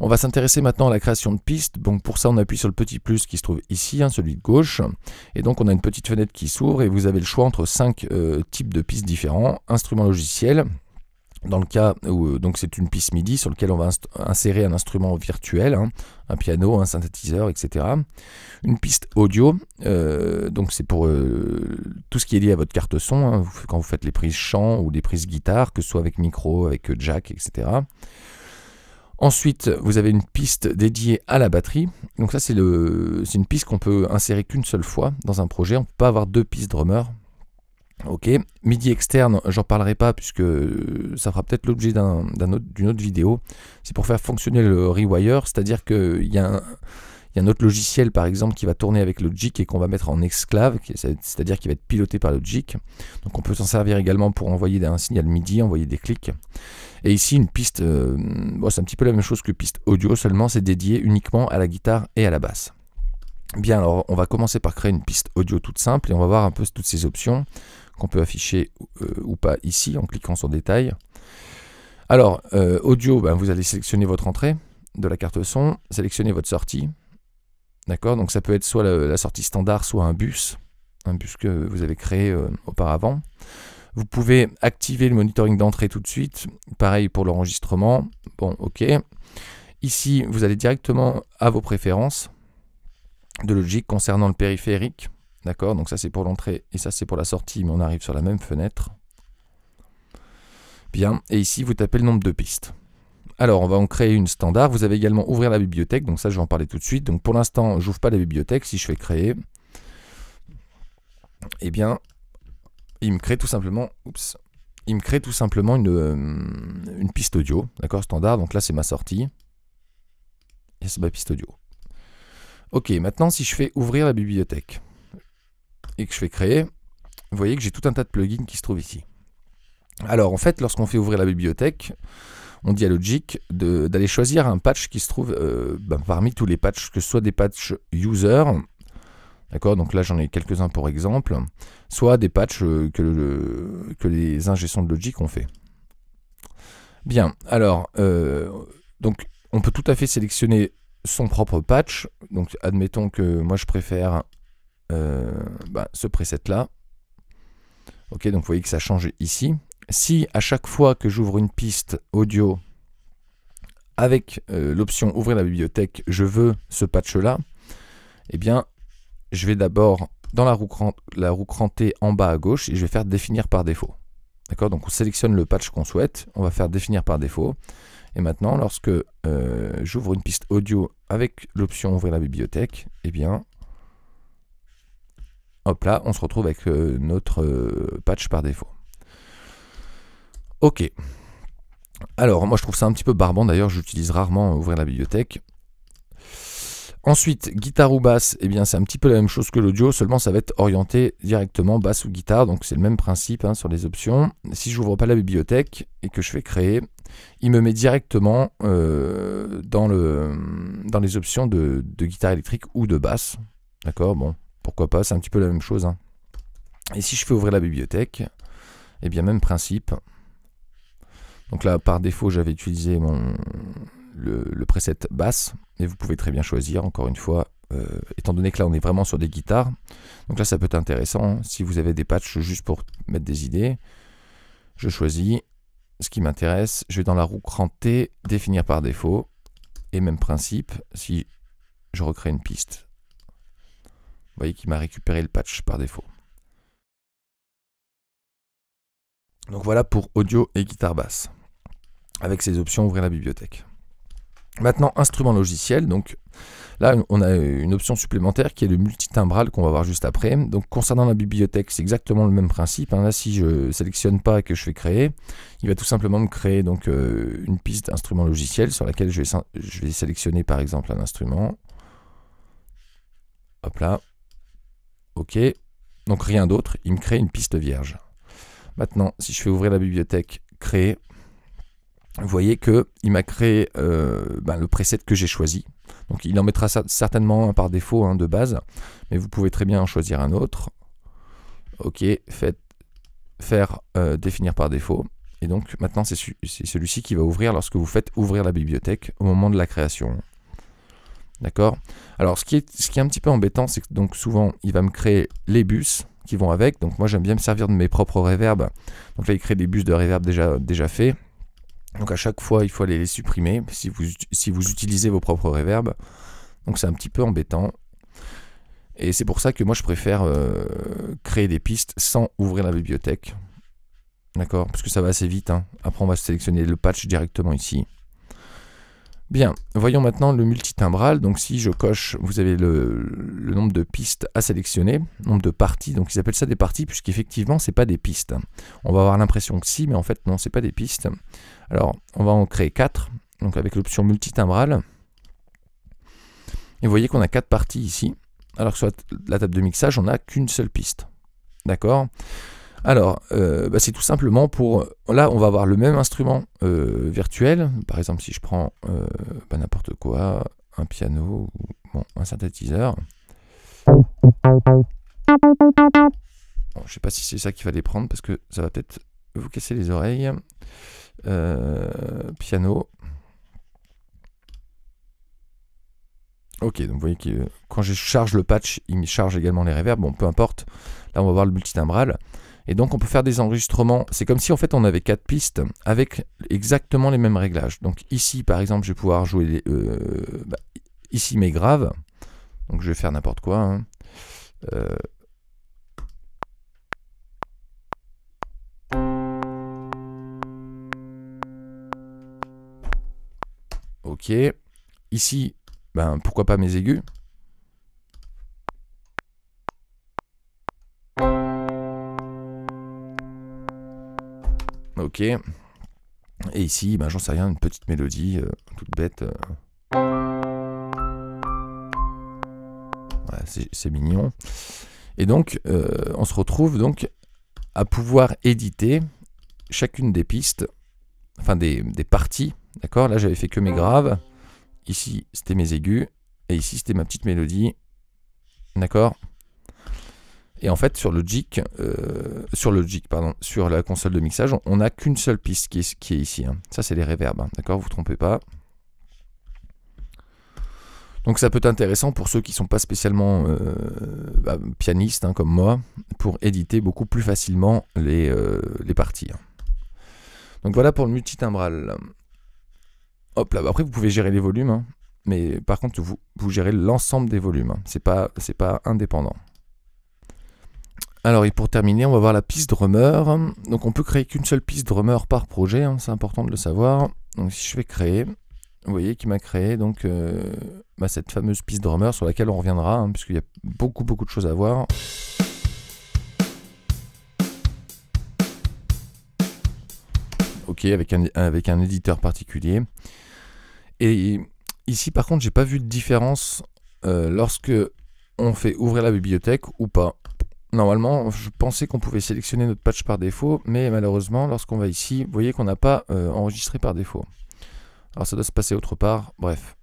On va s'intéresser maintenant à la création de pistes. Donc pour ça, on appuie sur le petit plus qui se trouve ici, hein, celui de gauche. Et donc on a une petite fenêtre qui s'ouvre et vous avez le choix entre cinq euh, types de pistes différents. Instruments logiciels, dans le cas où euh, donc c'est une piste MIDI sur laquelle on va insérer un instrument virtuel, hein, un piano, un synthétiseur, etc. Une piste audio, euh, donc c'est pour tout ce qui est lié à votre carte son, hein, quand vous faites les prises chant ou les prises guitare, que ce soit avec micro, avec jack, etc. Ensuite, vous avez une piste dédiée à la batterie. Donc ça, c'est une piste qu'on peut insérer qu'une seule fois dans un projet. On ne peut pas avoir deux pistes drummer. Ok, MIDI externe, j'en parlerai pas puisque ça fera peut-être l'objet d'une autre, autre, vidéo. C'est pour faire fonctionner le rewire, c'est-à-dire qu'il y a un, il y a un autre logiciel, par exemple, qui va tourner avec Logic et qu'on va mettre en esclave, c'est-à-dire qui va être piloté par Logic. Donc on peut s'en servir également pour envoyer un signal MIDI, envoyer des clics. Et ici, une piste, euh, c'est un petit peu la même chose que piste audio, seulement c'est dédié uniquement à la guitare et à la basse. Bien, alors on va commencer par créer une piste audio toute simple et on va voir un peu toutes ces options qu'on peut afficher euh, ou pas ici en cliquant sur détail. Alors, euh, audio, ben, vous allez sélectionner votre entrée de la carte son, sélectionner votre sortie, D'accord Donc ça peut être soit la, sortie standard, soit un bus, un bus que vous avez créé euh, auparavant. Vous pouvez activer le monitoring d'entrée tout de suite. Pareil pour l'enregistrement. Bon, ok. Ici, vous allez directement à vos préférences de logique concernant le périphérique. D'accord Donc ça c'est pour l'entrée et ça c'est pour la sortie, mais on arrive sur la même fenêtre. Bien, et ici vous tapez le nombre de pistes. Alors, on va en créer une standard. Vous avez également ouvrir la bibliothèque. Donc ça, je vais en parler tout de suite. Donc pour l'instant, j'ouvre pas la bibliothèque. Si je fais créer, eh bien, il me crée tout simplement... Oups, il me crée tout simplement une, euh, une piste audio, d'accord, standard. Donc là, c'est ma sortie. Et c'est ma piste audio. Ok, maintenant, si je fais ouvrir la bibliothèque et que je fais créer, vous voyez que j'ai tout un tas de plugins qui se trouvent ici. Alors, en fait, lorsqu'on fait ouvrir la bibliothèque, on dit à Logic d'aller choisir un patch qui se trouve euh, ben, parmi tous les patchs, que ce soit des patchs user, d'accord, donc là j'en ai quelques-uns pour exemple, soit des patchs euh, que, les ingénieurs de Logic ont fait. Bien, alors, euh, donc on peut tout à fait sélectionner son propre patch, donc admettons que moi je préfère ben, ce preset là, Ok, donc vous voyez que ça change ici si à chaque fois que j'ouvre une piste audio avec euh, l'option ouvrir la bibliothèque, je veux ce patch-là, eh bien, je vais d'abord dans la roue, la crantée en bas à gauche et je vais faire définir par défaut. D'accord Donc on sélectionne le patch qu'on souhaite, on va faire définir par défaut. Et maintenant, lorsque euh, j'ouvre une piste audio avec l'option ouvrir la bibliothèque, eh bien, hop là, on se retrouve avec euh, notre patch par défaut. Ok. Alors, moi je trouve ça un petit peu barbant d'ailleurs, j'utilise rarement euh, ouvrir la bibliothèque. Ensuite, guitare ou basse, eh bien c'est un petit peu la même chose que l'audio, seulement ça va être orienté directement basse ou guitare, donc c'est le même principe hein, sur les options. Si je n'ouvre pas la bibliothèque et que je fais créer, il me met directement euh, dans, le, dans, les options de, guitare électrique ou de basse. D'accord Bon, pourquoi pas, c'est un petit peu la même chose. Hein. Et si je fais ouvrir la bibliothèque, eh bien même principe, donc là, par défaut, j'avais utilisé mon, le, preset basse, et vous pouvez très bien choisir, encore une fois, euh, étant donné que là, on est vraiment sur des guitares. Donc là, ça peut être intéressant, si vous avez des patchs juste pour mettre des idées. Je choisis ce qui m'intéresse, je vais dans la roue crantée, définir par défaut, et même principe, si je recrée une piste. Vous voyez qu'il m'a récupéré le patch par défaut. Donc voilà pour audio et guitare basse avec ces options ouvrir la bibliothèque. Maintenant, instrument logiciel, donc là on a une option supplémentaire qui est le multitimbral qu'on va voir juste après. Donc concernant la bibliothèque, c'est exactement le même principe. Hein. Là si je sélectionne pas et que je fais créer, il va tout simplement me créer donc euh, une piste instrument logiciel sur laquelle je vais sélectionner par exemple un instrument. Hop là. Ok. Donc rien d'autre, il me crée une piste vierge. Maintenant, si je fais ouvrir la bibliothèque, créer, vous voyez qu'il m'a créé euh, ben, le preset que j'ai choisi. Donc il en mettra certainement un par défaut hein, de base, mais vous pouvez très bien en choisir un autre. Ok, faites, faire euh, définir par défaut. Et donc maintenant c'est celui-ci qui va ouvrir lorsque vous faites ouvrir la bibliothèque au moment de la création. D'accord Alors ce qui, est, ce qui est un petit peu embêtant, c'est que donc souvent il va me créer les bus qui vont avec. Donc moi j'aime bien me servir de mes propres reverbs. Donc là il crée des bus de reverb déjà, déjà faits. Donc à chaque fois, il faut aller les supprimer si vous, si vous utilisez vos propres reverbs. Donc c'est un petit peu embêtant. Et c'est pour ça que moi je préfère euh, créer des pistes sans ouvrir la bibliothèque. D'accord Parce que ça va assez vite. Hein. Après on va sélectionner le patch directement ici. Bien, voyons maintenant le multitimbral. Donc si je coche, vous avez le, nombre de pistes à sélectionner, nombre de parties. Donc ils appellent ça des parties puisqu'effectivement ce c'est pas des pistes. On va avoir l'impression que si, mais en fait non, ce c'est pas des pistes. Alors on va en créer 4, donc avec l'option multitimbral. Et vous voyez qu'on a 4 parties ici, alors que sur la table de mixage on n'a qu'une seule piste. D'accord alors, euh, bah, c'est tout simplement pour... Là, on va avoir le même instrument euh, virtuel. Par exemple, si je prends euh, bah, n'importe quoi, un piano ou bon, un synthétiseur. Je je sais pas si c'est ça qu'il fallait prendre parce que ça va peut-être vous casser les oreilles. piano. Ok, donc vous voyez que quand je charge le patch, il me charge également les reverbs. Bon, peu importe. Là, on va voir le multitimbral. Et donc on peut faire des enregistrements. C'est comme si en fait on avait quatre pistes avec exactement les mêmes réglages. Donc ici par exemple je vais pouvoir jouer les, euh, bah, ici mes graves. Donc je vais faire n'importe quoi. Hein. Euh. Ok. Ici, ben, pourquoi pas mes aigus Et ici, ben, j'en sais rien, une petite mélodie euh, toute bête. Euh. c'est mignon. Et donc, euh, on se retrouve donc à pouvoir éditer chacune des pistes, enfin des, des parties, d'accord Là, j'avais fait que mes graves. Ici, c'était mes aigus. Et ici, c'était ma petite mélodie, d'accord et en fait, sur Logic, euh, sur Logic, pardon, sur la console de mixage, on n'a qu'une seule piste qui est, ici. Hein. Ça, c'est les reverbs. Hein. D'accord, vous, vous trompez pas. Donc ça peut être intéressant pour ceux qui ne sont pas spécialement euh, bah, pianistes hein, comme moi, pour éditer beaucoup plus facilement les, euh, parties. Donc voilà pour le multitimbral. Hop là, après vous pouvez gérer les volumes, mais par contre vous, vous gérez l'ensemble des volumes, c'est pas, pas indépendant. Alors et pour terminer, on va voir la piste drummer. Donc on peut créer qu'une seule piste drummer par projet, hein, c'est important de le savoir. Donc si je vais créer, vous voyez qu'il m'a créé donc euh, bah, cette fameuse piste drummer sur laquelle on reviendra, hein, puisqu'il y a beaucoup beaucoup de choses à voir. Ok, avec un, avec un éditeur particulier. Et ici par contre, j'ai pas vu de différence euh, lorsque on fait ouvrir la bibliothèque ou pas normalement, je pensais qu'on pouvait sélectionner notre patch par défaut, mais malheureusement, lorsqu'on va ici, vous voyez qu'on n'a pas euh, enregistré par défaut. Alors ça doit se passer autre part, bref.